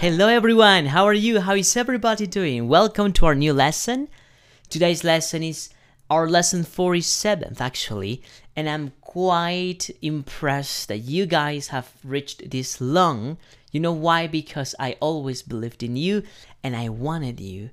Hello everyone, how are you? How is everybody doing? Welcome to our new lesson. Today's lesson is our lesson 47 actually, and I'm quite impressed that you guys have reached this long. You know why? Because I always believed in you and I wanted you.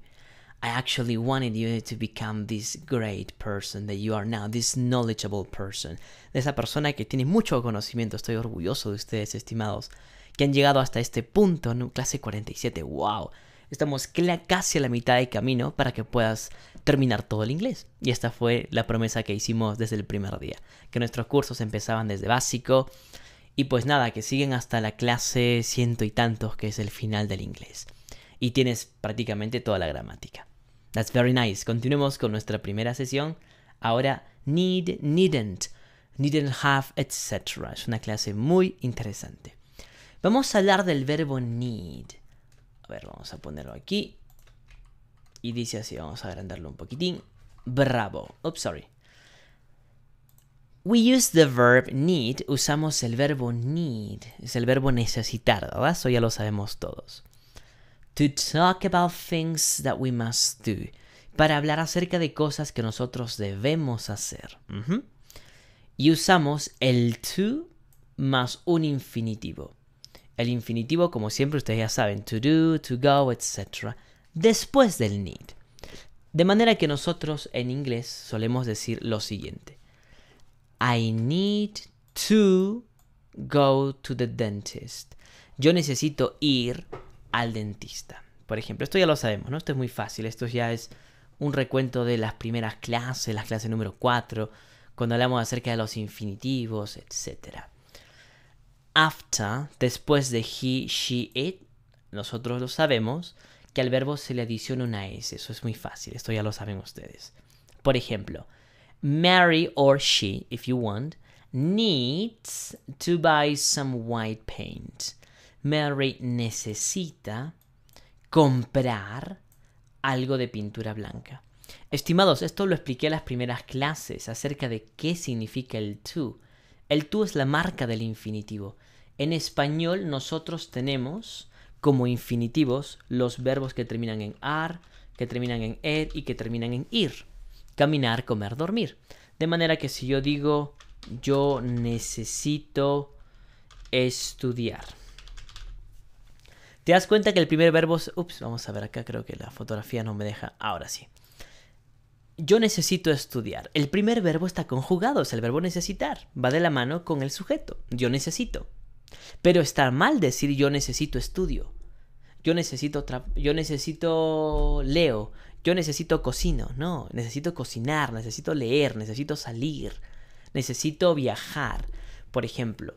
I actually wanted you to become this great person that you are now, this knowledgeable person. De esa persona que tiene mucho conocimiento, estoy orgulloso de ustedes, estimados. que han llegado hasta este punto, Clase 47, wow. Estamos casi a la mitad del camino para que puedas terminar todo el inglés. Y esta fue la promesa que hicimos desde el primer día, que nuestros cursos empezaban desde básico y pues nada, que siguen hasta la clase ciento y tantos, que es el final del inglés. Y tienes prácticamente toda la gramática. That's very nice. Continuemos con nuestra primera sesión. Ahora, need, needn't, needn't have, etc. Es una clase muy interesante. Vamos a hablar del verbo need. A ver, vamos a ponerlo aquí. Y dice así, vamos a agrandarlo un poquitín. Bravo. Oops, sorry. We use the verb need. Usamos el verbo need. Es el verbo necesitar, ¿verdad? Eso ya lo sabemos todos. To talk about things that we must do. Para hablar acerca de cosas que nosotros debemos hacer. Y usamos el to más un infinitivo. El infinitivo, como siempre, ustedes ya saben, to do, to go, etc. Después del need. De manera que nosotros en inglés solemos decir lo siguiente. I need to go to the dentist. Yo necesito ir al dentista. Por ejemplo, esto ya lo sabemos, ¿no? Esto es muy fácil. Esto ya es un recuento de las primeras clases, las clases número 4, cuando hablamos acerca de los infinitivos, etcétera after, después de he, she, it, nosotros lo sabemos, que al verbo se le adiciona una S. Eso es muy fácil, esto ya lo saben ustedes. Por ejemplo, Mary or she, if you want, needs to buy some white paint. Mary necesita comprar algo de pintura blanca. Estimados, esto lo expliqué en las primeras clases acerca de qué significa el to. El to es la marca del infinitivo en español nosotros tenemos como infinitivos los verbos que terminan en ar, que terminan en er y que terminan en ir. Caminar, comer, dormir. De manera que si yo digo yo necesito estudiar. Te das cuenta que el primer verbo... Es... Ups, vamos a ver acá, creo que la fotografía no me deja. Ahora sí. Yo necesito estudiar. El primer verbo está conjugado, es el verbo necesitar. Va de la mano con el sujeto. Yo necesito. Pero está mal decir yo necesito estudio, yo necesito, yo necesito leo, yo necesito cocino, no, necesito cocinar, necesito leer, necesito salir, necesito viajar, por ejemplo.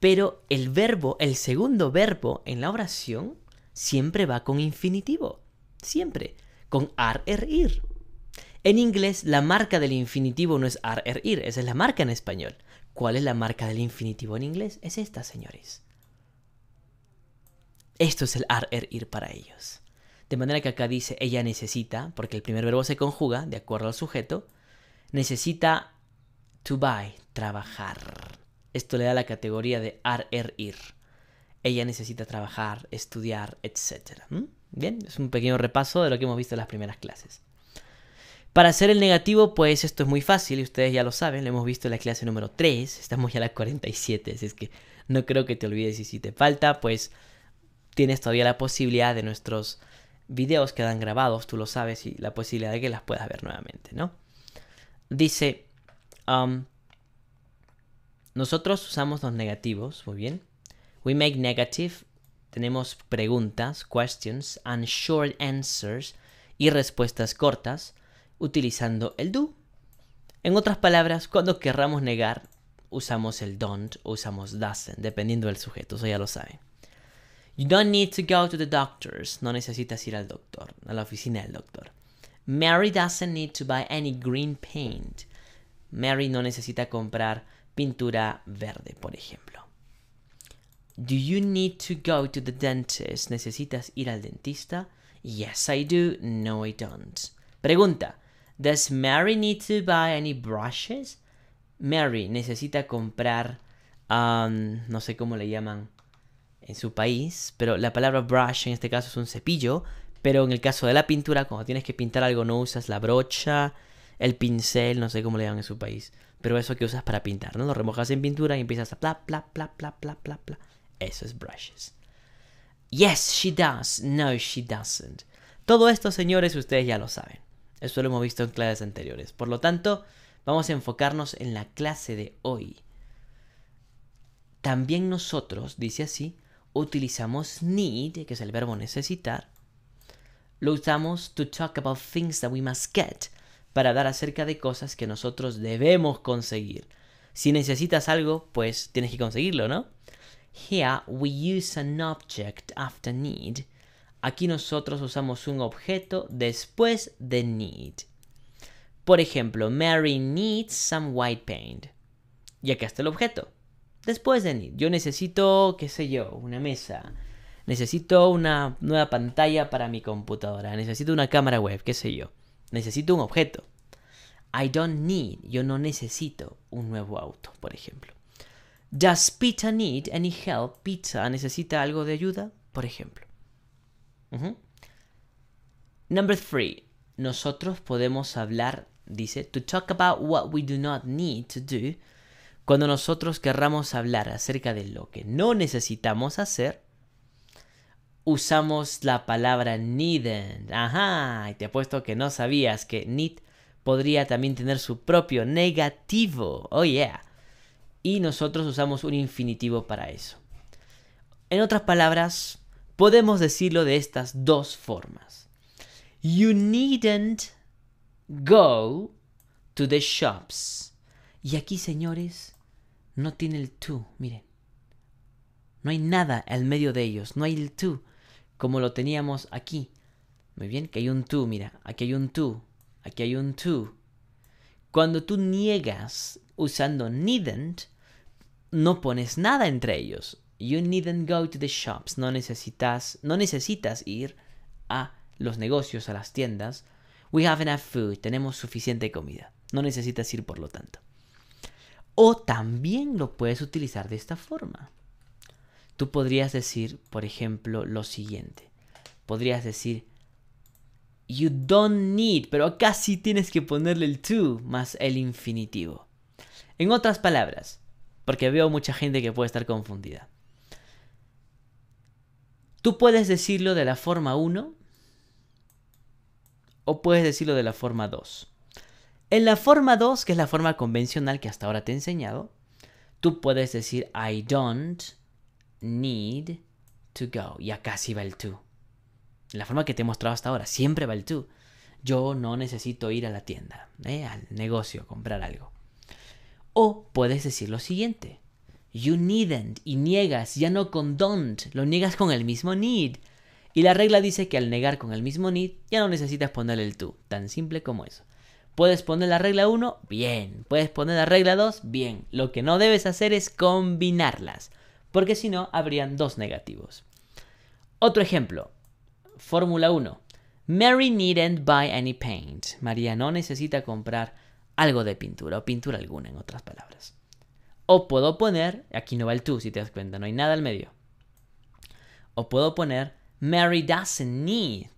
Pero el verbo, el segundo verbo en la oración, siempre va con infinitivo, siempre, con ar, er, ir. En inglés, la marca del infinitivo no es ar, er, ir, esa es la marca en español. ¿Cuál es la marca del infinitivo en inglés? Es esta, señores. Esto es el ar, er, ir para ellos. De manera que acá dice ella necesita, porque el primer verbo se conjuga de acuerdo al sujeto, necesita to buy, trabajar. Esto le da la categoría de ar, er, ir. Ella necesita trabajar, estudiar, etc. Bien, es un pequeño repaso de lo que hemos visto en las primeras clases. Para hacer el negativo, pues esto es muy fácil y ustedes ya lo saben, lo hemos visto en la clase número 3, estamos ya a la 47, así es que no creo que te olvides y si te falta, pues tienes todavía la posibilidad de nuestros videos quedan grabados, tú lo sabes, y la posibilidad de que las puedas ver nuevamente, ¿no? Dice, um, nosotros usamos los negativos, muy bien. We make negative, tenemos preguntas, questions, and short answers, y respuestas cortas utilizando el do. En otras palabras, cuando querramos negar, usamos el don't o usamos doesn't, dependiendo del sujeto, eso ya lo saben. You don't need to go to the doctor's. No necesitas ir al doctor, a la oficina del doctor. Mary doesn't need to buy any green paint. Mary no necesita comprar pintura verde, por ejemplo. Do you need to go to the dentist? ¿Necesitas ir al dentista? Yes, I do. No, I don't. Pregunta. Does Mary need to buy any brushes? Mary necesita comprar, um, no sé cómo le llaman en su país, pero la palabra brush en este caso es un cepillo, pero en el caso de la pintura, cuando tienes que pintar algo no usas la brocha, el pincel, no sé cómo le llaman en su país, pero eso que usas para pintar, ¿no? Lo remojas en pintura y empiezas a pla, pla, pla, pla, pla, pla, pla. Eso es brushes. Yes, she does. No, she doesn't. Todo esto, señores, ustedes ya lo saben. Eso lo hemos visto en clases anteriores. Por lo tanto, vamos a enfocarnos en la clase de hoy. También nosotros, dice así, utilizamos need, que es el verbo necesitar. Lo usamos to talk about things that we must get, para dar acerca de cosas que nosotros debemos conseguir. Si necesitas algo, pues tienes que conseguirlo, ¿no? Here we use an object after need Aquí nosotros usamos un objeto después de need. Por ejemplo, Mary needs some white paint. Y acá está el objeto. Después de need. Yo necesito, qué sé yo, una mesa. Necesito una nueva pantalla para mi computadora. Necesito una cámara web, qué sé yo. Necesito un objeto. I don't need, yo no necesito un nuevo auto, por ejemplo. Does pizza need any help? Pizza necesita algo de ayuda, por ejemplo. Number Nosotros podemos hablar, dice, to talk about what we do not need to do. Cuando nosotros querramos hablar acerca de lo que no necesitamos hacer, usamos la palabra needn't. Ajá, y te apuesto que no sabías que need podría también tener su propio negativo. Oh yeah. Y nosotros usamos un infinitivo para eso. En otras palabras, podemos decirlo de estas dos formas. You needn't go to the shops. Y aquí, señores, no tiene el tú. miren. No hay nada al medio de ellos, no hay el tú. como lo teníamos aquí. Muy bien, que hay un tú, mira, aquí hay un tú. aquí hay un tú. Cuando tú niegas usando needn't, no pones nada entre ellos. You needn't go to the shops. No necesitas, no necesitas ir a los negocios, a las tiendas. We have enough food. Tenemos suficiente comida. No necesitas ir por lo tanto. O también lo puedes utilizar de esta forma. Tú podrías decir, por ejemplo, lo siguiente. Podrías decir, you don't need, pero acá sí tienes que ponerle el to más el infinitivo. En otras palabras, porque veo mucha gente que puede estar confundida. Tú puedes decirlo de la forma 1 o puedes decirlo de la forma 2. En la forma 2, que es la forma convencional que hasta ahora te he enseñado, tú puedes decir I don't need to go. Y acá sí va el to. La forma que te he mostrado hasta ahora, siempre va el to. Yo no necesito ir a la tienda, eh, al negocio, comprar algo. O puedes decir lo siguiente. You needn't y niegas, ya no con don't, lo niegas con el mismo need. Y la regla dice que al negar con el mismo need, ya no necesitas ponerle el tú, tan simple como eso. Puedes poner la regla 1, bien. Puedes poner la regla 2, bien. Lo que no debes hacer es combinarlas, porque si no, habrían dos negativos. Otro ejemplo, Fórmula 1. Mary needn't buy any paint. María no necesita comprar algo de pintura o pintura alguna, en otras palabras. O puedo poner, aquí no va el tú si te das cuenta, no hay nada al medio. O puedo poner, Mary doesn't need.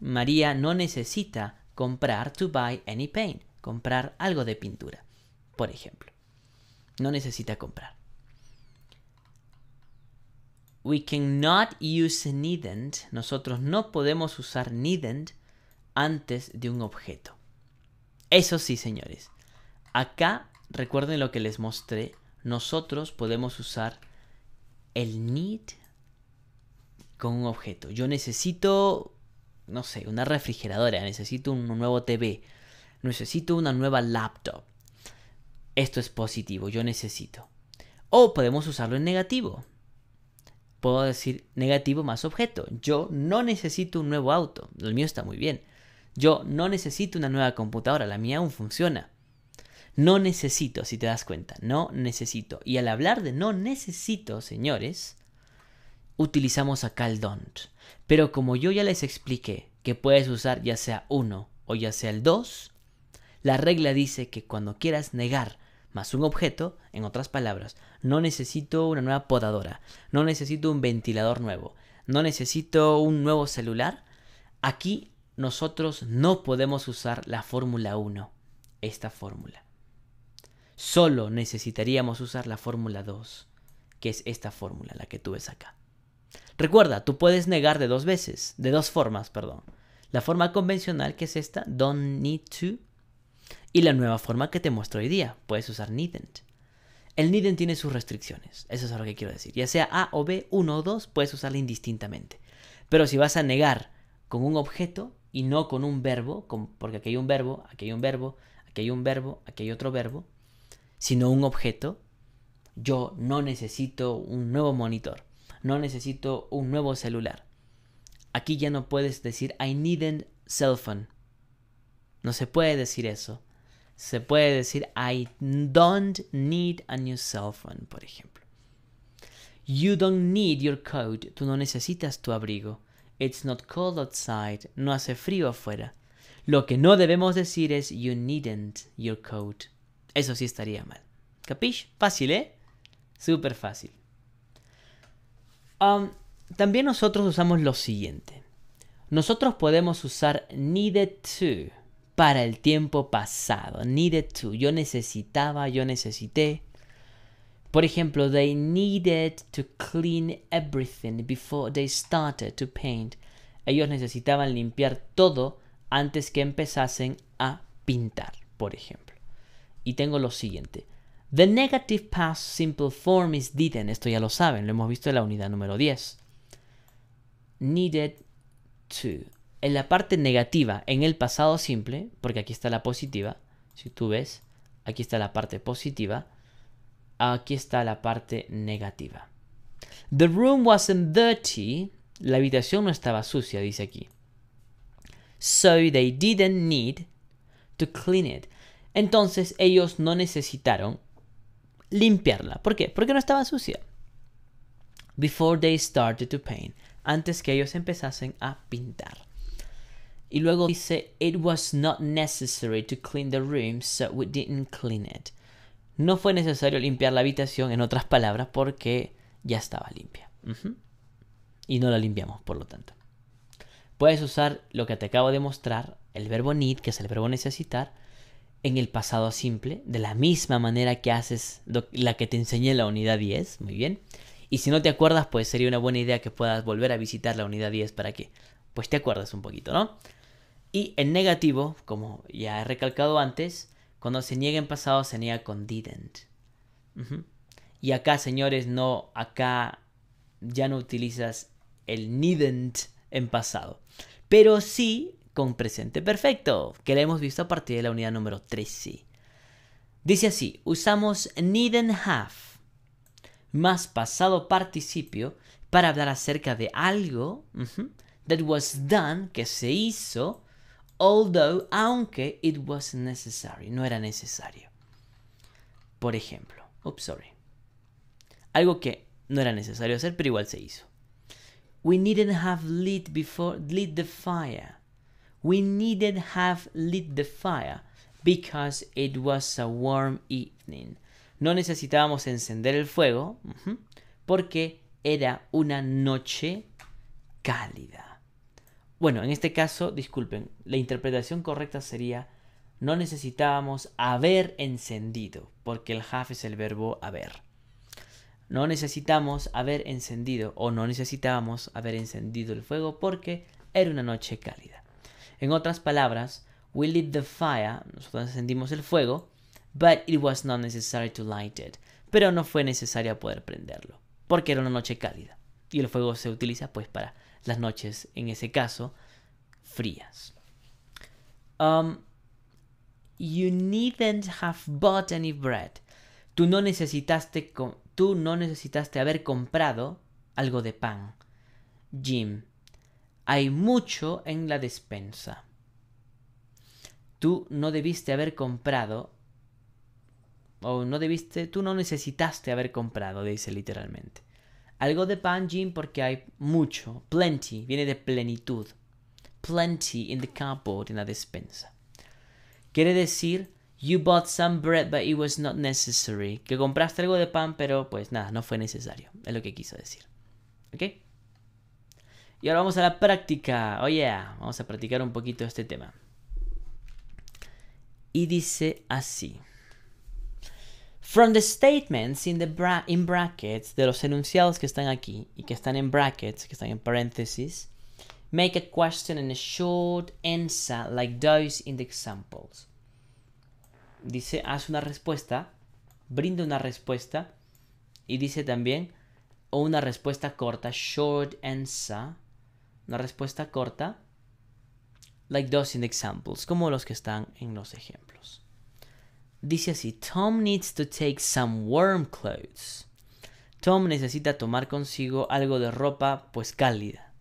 María no necesita comprar to buy any paint, comprar algo de pintura, por ejemplo. No necesita comprar. We cannot use needn't. Nosotros no podemos usar needn't antes de un objeto. Eso sí, señores. Acá Recuerden lo que les mostré. Nosotros podemos usar el need con un objeto. Yo necesito, no sé, una refrigeradora, necesito un nuevo TV, necesito una nueva laptop. Esto es positivo, yo necesito. O podemos usarlo en negativo. Puedo decir negativo más objeto. Yo no necesito un nuevo auto, el mío está muy bien. Yo no necesito una nueva computadora, la mía aún funciona. No necesito, si te das cuenta, no necesito. Y al hablar de no necesito, señores, utilizamos acá el don't. Pero como yo ya les expliqué que puedes usar ya sea uno o ya sea el dos, la regla dice que cuando quieras negar más un objeto, en otras palabras, no necesito una nueva podadora, no necesito un ventilador nuevo, no necesito un nuevo celular, aquí nosotros no podemos usar la fórmula 1, esta fórmula. Solo necesitaríamos usar la fórmula 2, que es esta fórmula, la que tú ves acá. Recuerda, tú puedes negar de dos veces, de dos formas, perdón. La forma convencional, que es esta, don't need to, y la nueva forma que te muestro hoy día, puedes usar needn't. El needn't tiene sus restricciones, eso es lo que quiero decir. Ya sea A o B, 1 o 2, puedes usarla indistintamente. Pero si vas a negar con un objeto y no con un verbo, porque aquí hay un verbo, aquí hay un verbo, aquí hay un verbo, aquí hay otro verbo, sino un objeto, yo no necesito un nuevo monitor, no necesito un nuevo celular. Aquí ya no puedes decir I needn't cell phone. No se puede decir eso. Se puede decir I don't need a new cell phone, por ejemplo. You don't need your coat. Tú no necesitas tu abrigo. It's not cold outside. No hace frío afuera. Lo que no debemos decir es you needn't your coat. Eso sí estaría mal. ¿Capish? Fácil, ¿eh? Súper fácil. también nosotros usamos lo siguiente. Nosotros podemos usar needed to para el tiempo pasado. Needed to. Yo necesitaba, yo necesité. Por ejemplo, they needed to clean everything before they started to paint. Ellos necesitaban limpiar todo antes que empezasen a pintar, por ejemplo y tengo lo siguiente. The negative past simple form is didn't. Esto ya lo saben, lo hemos visto en la unidad número 10. Needed to. En la parte negativa, en el pasado simple, porque aquí está la positiva, si tú ves, aquí está la parte positiva, aquí está la parte negativa. The room wasn't dirty. La habitación no estaba sucia, dice aquí. So they didn't need to clean it. Entonces ellos no necesitaron limpiarla. ¿Por qué? Porque no estaba sucia. Before they started to paint. Antes que ellos empezasen a pintar. Y luego dice, it was not necessary to clean the room, so we didn't clean it. No fue necesario limpiar la habitación, en otras palabras, porque ya estaba limpia. Y no la limpiamos, por lo tanto. Puedes usar lo que te acabo de mostrar, el verbo need, que es el verbo necesitar, en el pasado simple, de la misma manera que haces la que te enseñé en la unidad 10, muy bien. Y si no te acuerdas, pues sería una buena idea que puedas volver a visitar la unidad 10 para que pues te acuerdas un poquito, ¿no? Y en negativo, como ya he recalcado antes, cuando se niega en pasado se niega con didn't. Y acá, señores, no, acá ya no utilizas el needn't en pasado. Pero sí con presente perfecto, que la hemos visto a partir de la unidad número 13. Dice así, usamos needn't have más pasado participio para hablar acerca de algo that was done, que se hizo, although, aunque it was necessary, no era necesario. Por ejemplo, sorry. Algo que no era necesario hacer, pero igual se hizo. We needn't have lit before lit the fire we needn't have lit the fire because it was a warm evening. No necesitábamos encender el fuego porque era una noche cálida. Bueno, en este caso, disculpen, la interpretación correcta sería no necesitábamos haber encendido, porque el have es el verbo haber. No necesitábamos haber encendido o no necesitábamos haber encendido el fuego porque era una noche cálida. En otras palabras, we lit the fire, nosotros encendimos el fuego, but it was not necessary to light it. Pero no fue necesario poder prenderlo, porque era una noche cálida. Y el fuego se utiliza pues para las noches, en ese caso, frías. Um, you needn't have bought any bread. Tú no necesitaste, tú no necesitaste haber comprado algo de pan. Jim, hay mucho en la despensa. Tú no debiste haber comprado o no debiste, tú no necesitaste haber comprado, dice literalmente. Algo de pan, Jim, porque hay mucho, plenty, viene de plenitud. Plenty in the cupboard, en la despensa. Quiere decir, you bought some bread, but it was not necessary. Que compraste algo de pan, pero pues nada, no fue necesario. Es lo que quiso decir. ¿Ok? Y ahora vamos a la práctica. Oye, oh, yeah. vamos a practicar un poquito este tema. Y dice así. From the statements in, the in brackets, de los enunciados que están aquí y que están en brackets, que están en paréntesis, make a question and a short answer like those in the examples. Dice, haz una respuesta, brinda una respuesta y dice también o una respuesta corta, short answer una respuesta corta, like those in examples, como los que están en los ejemplos. Dice así, Tom needs to take some warm clothes. Tom necesita tomar consigo algo de ropa pues cálida.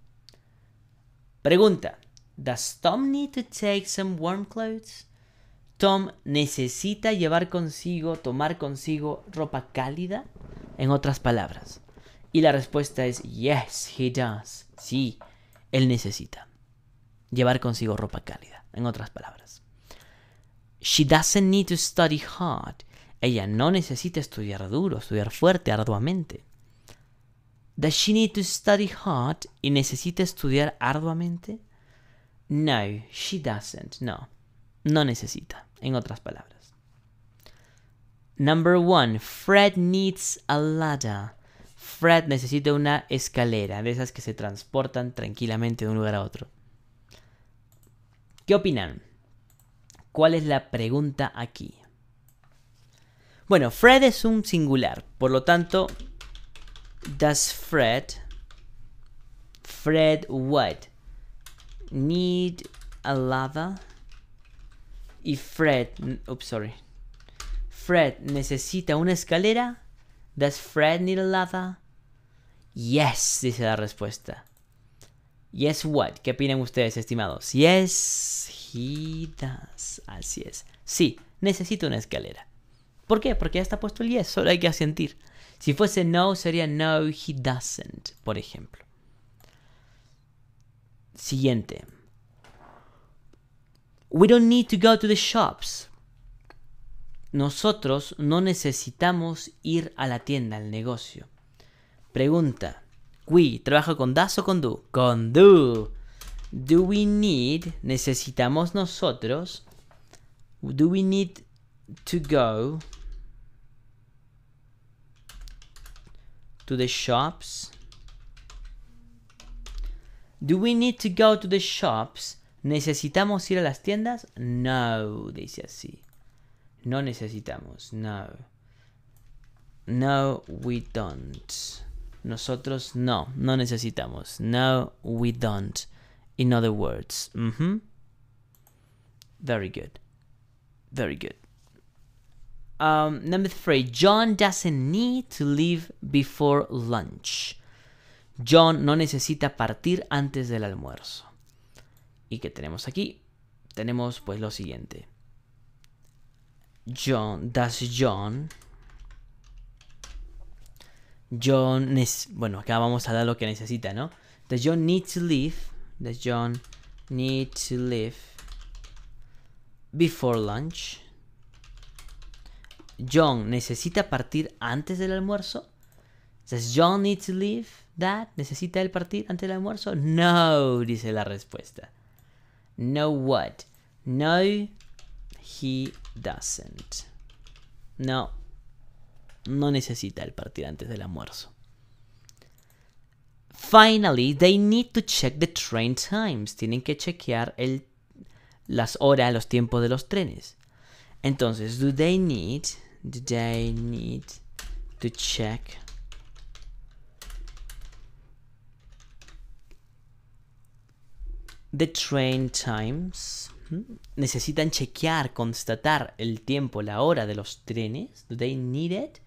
Pregunta, ¿Does Tom need to take some warm clothes? Tom necesita llevar consigo, tomar consigo ropa cálida, en otras palabras. Y la respuesta es yes, he does. Sí, él necesita. Llevar consigo ropa cálida, en otras palabras. She doesn't need to study hard. Ella no necesita estudiar duro, estudiar fuerte, arduamente. Does she need to study hard? ¿Y necesita estudiar arduamente? No, she doesn't. No. No necesita, en otras palabras. Number one, Fred needs a ladder. Fred necesita una escalera, de esas que se transportan tranquilamente de un lugar a otro. ¿Qué opinan? ¿Cuál es la pregunta aquí? Bueno, Fred es un singular, por lo tanto, does Fred, Fred what? Need a lava? Y Fred, oops, sorry. Fred necesita una escalera. Does Fred need a lava? Yes, dice la respuesta. Yes, what? ¿Qué opinan ustedes, estimados? Yes, he does. Así es. Sí, necesito una escalera. ¿Por qué? Porque ya está puesto el yes, solo hay que asentir. Si fuese no, sería no, he doesn't, por ejemplo. Siguiente. We don't need to go to the shops. Nosotros no necesitamos ir a la tienda, al negocio. Pregunta. We trabaja con das o con do? Con do. Do we need, necesitamos nosotros. Do we need to go to the shops? Do we need to go to the shops? ¿Necesitamos ir a las tiendas? No, dice así. No necesitamos, no. No, we don't. Nosotros no, no necesitamos. No, we don't. In other words. Very good. Very good. Um, number three, John doesn't need to leave before lunch. John no necesita partir antes del almuerzo. ¿Y qué tenemos aquí? Tenemos pues lo siguiente. John, does John John, bueno, acá vamos a dar lo que necesita, ¿no? Does John need to leave? Does John need to leave before lunch? John necesita partir antes del almuerzo? Does John need to leave that? ¿Necesita él partir antes del almuerzo? No, dice la respuesta. No what? No, he doesn't. No, no necesita el partir antes del almuerzo. Finally, they need to check the train times. Tienen que chequear el, las horas, los tiempos de los trenes. Entonces, do they need, do they need to check the train times? Hmm? Necesitan chequear, constatar el tiempo, la hora de los trenes. Do they need it?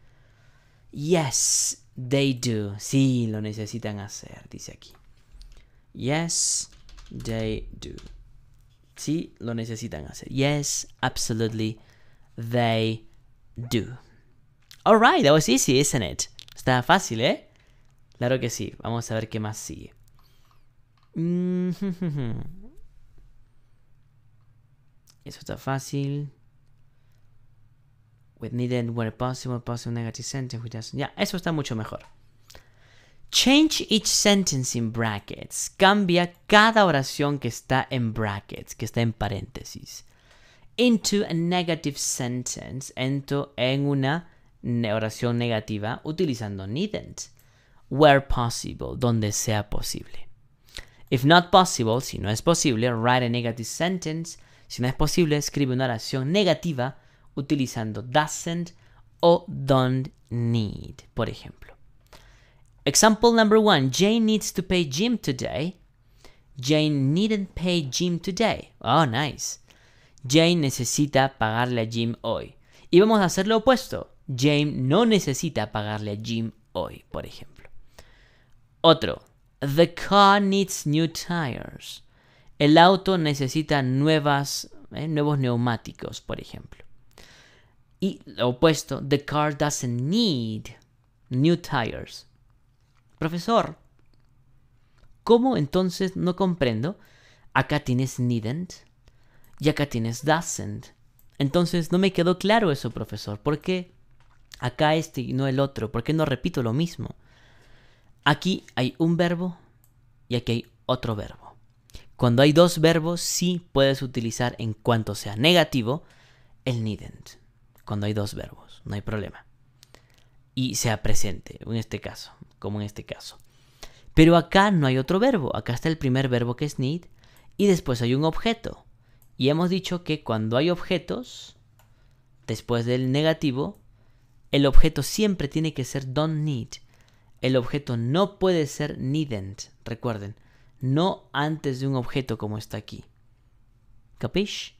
Yes, they do. Sí, lo necesitan hacer, dice aquí. Yes, they do. Sí, lo necesitan hacer. Yes, absolutely, they do. Alright, that was easy, isn't it? Está fácil, ¿eh? Claro que sí. Vamos a ver qué más sigue. Mm, eso está fácil with needed where possible, possible negative sentence. ya, eso está mucho mejor. Change each sentence in brackets. Cambia cada oración que está en brackets, que está en paréntesis. Into a negative sentence. Into en una oración negativa utilizando needn't. Where possible, donde sea posible. If not possible, si no es posible, write a negative sentence. Si no es posible, escribe una oración negativa utilizando doesn't o don't need, por ejemplo. Example number one, Jane needs to pay Jim today. Jane needn't pay Jim today. Oh, nice. Jane necesita pagarle a Jim hoy. Y vamos a hacer lo opuesto. Jane no necesita pagarle a Jim hoy, por ejemplo. Otro. The car needs new tires. El auto necesita nuevas, eh, nuevos neumáticos, por ejemplo. Y lo opuesto, the car doesn't need new tires. Profesor, ¿cómo entonces no comprendo? Acá tienes needn't y acá tienes doesn't. Entonces no me quedó claro eso, profesor. ¿Por qué acá este y no el otro? ¿Por qué no repito lo mismo? Aquí hay un verbo y aquí hay otro verbo. Cuando hay dos verbos, sí puedes utilizar en cuanto sea negativo el needn't cuando hay dos verbos, no hay problema. Y sea presente, en este caso, como en este caso. Pero acá no hay otro verbo, acá está el primer verbo que es need y después hay un objeto. Y hemos dicho que cuando hay objetos, después del negativo, el objeto siempre tiene que ser don't need. El objeto no puede ser needn't, recuerden, no antes de un objeto como está aquí. ¿Capish?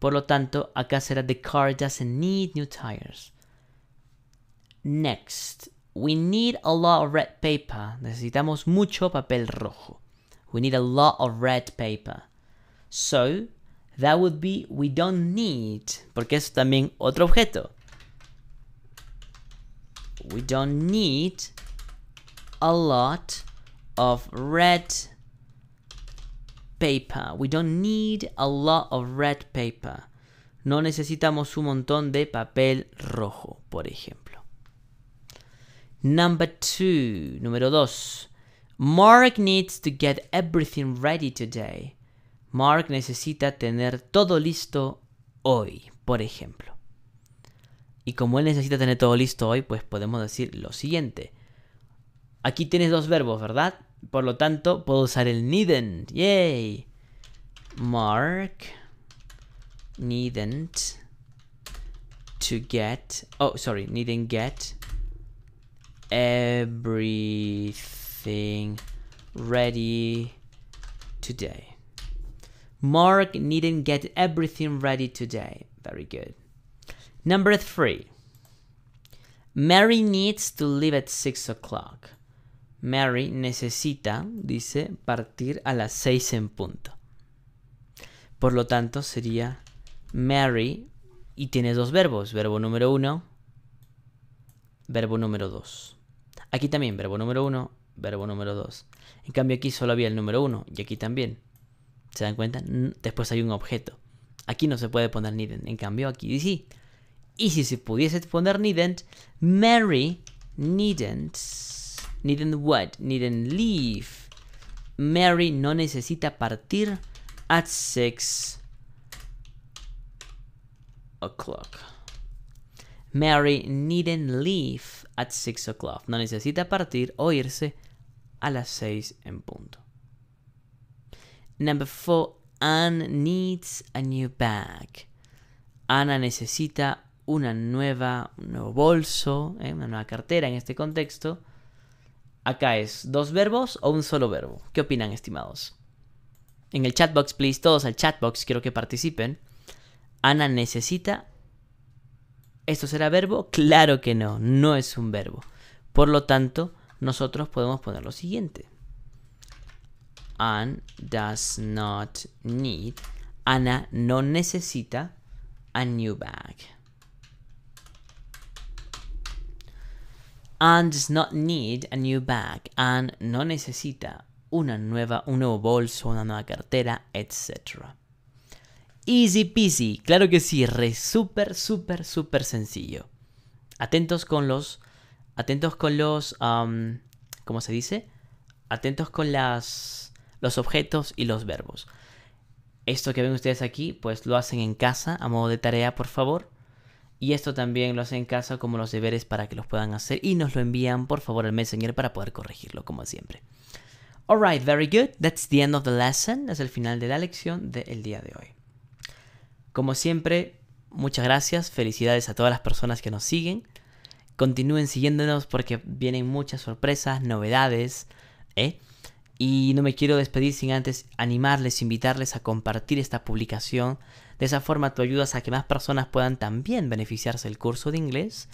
Por lo tanto, acá será the car doesn't need new tires. Next, we need a lot of red paper. Necesitamos mucho papel rojo. We need a lot of red paper. So, that would be we don't need, porque es también otro objeto. We don't need a lot of red We don't need a lot red paper. No necesitamos un montón de papel rojo, por ejemplo. Number two, número dos. Mark needs to get everything ready today. Mark necesita tener todo listo hoy, por ejemplo. Y como él necesita tener todo listo hoy, pues podemos decir lo siguiente. Aquí tienes dos verbos, ¿verdad? Por lo tanto, puedo usar el needn't. Yay. Mark needn't to get. Oh, sorry. Needn't get everything ready today. Mark needn't get everything ready today. Very good. Number three. Mary needs to leave at 6 o'clock. Mary necesita, dice, partir a las 6 en punto. Por lo tanto, sería Mary y tiene dos verbos, verbo número 1, verbo número 2. Aquí también, verbo número uno verbo número 2. En cambio aquí solo había el número uno y aquí también. ¿Se dan cuenta? Después hay un objeto. Aquí no se puede poner needn't en cambio aquí sí. Y si se pudiese poner needn't Mary needn't Needn't what? Needn't leave. Mary no necesita partir at six o'clock. Mary needn't leave at six o'clock. No necesita partir o irse a las seis en punto. Number four, Anne needs a new bag. Ana necesita una nueva, un nuevo bolso, eh, una nueva cartera en este contexto. Acá es dos verbos o un solo verbo. ¿Qué opinan, estimados? En el chatbox, please, todos al chatbox, quiero que participen. Ana necesita. ¿Esto será verbo? Claro que no, no es un verbo. Por lo tanto, nosotros podemos poner lo siguiente. Anne does not need. Ana no necesita a new bag. and does not need a new bag, and no necesita una nueva, un nuevo bolso, una nueva cartera, etc. Easy peasy, claro que sí, re súper, súper, súper sencillo. Atentos con los, atentos con los, um, ¿cómo se dice? Atentos con las, los objetos y los verbos. Esto que ven ustedes aquí, pues lo hacen en casa, a modo de tarea, por favor. Y esto también lo hacen en casa como los deberes para que los puedan hacer y nos lo envían por favor al Messenger para poder corregirlo como siempre. Alright, very good. That's the end of the lesson. Es el final de la lección del día de hoy. Como siempre, muchas gracias. Felicidades a todas las personas que nos siguen. Continúen siguiéndonos porque vienen muchas sorpresas, novedades. ¿eh? Y no me quiero despedir sin antes animarles, invitarles a compartir esta publicación. De esa forma tú ayudas a que más personas puedan también beneficiarse del curso de inglés.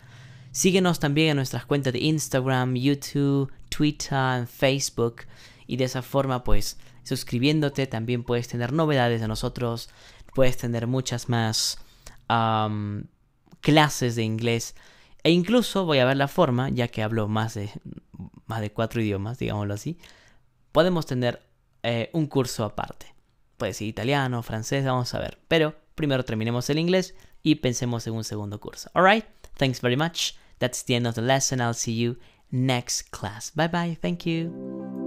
Síguenos también en nuestras cuentas de Instagram, YouTube, Twitter, Facebook. Y de esa forma, pues, suscribiéndote también puedes tener novedades de nosotros. Puedes tener muchas más clases de inglés. E incluso voy a ver la forma, ya que hablo más de, más de cuatro idiomas, digámoslo así podemos tener eh, un curso aparte. Puede ser italiano, francés, vamos a ver. Pero primero terminemos el inglés y pensemos en un segundo curso. Alright, thanks very much. That's the end of the lesson. I'll see you next class. Bye bye, thank you.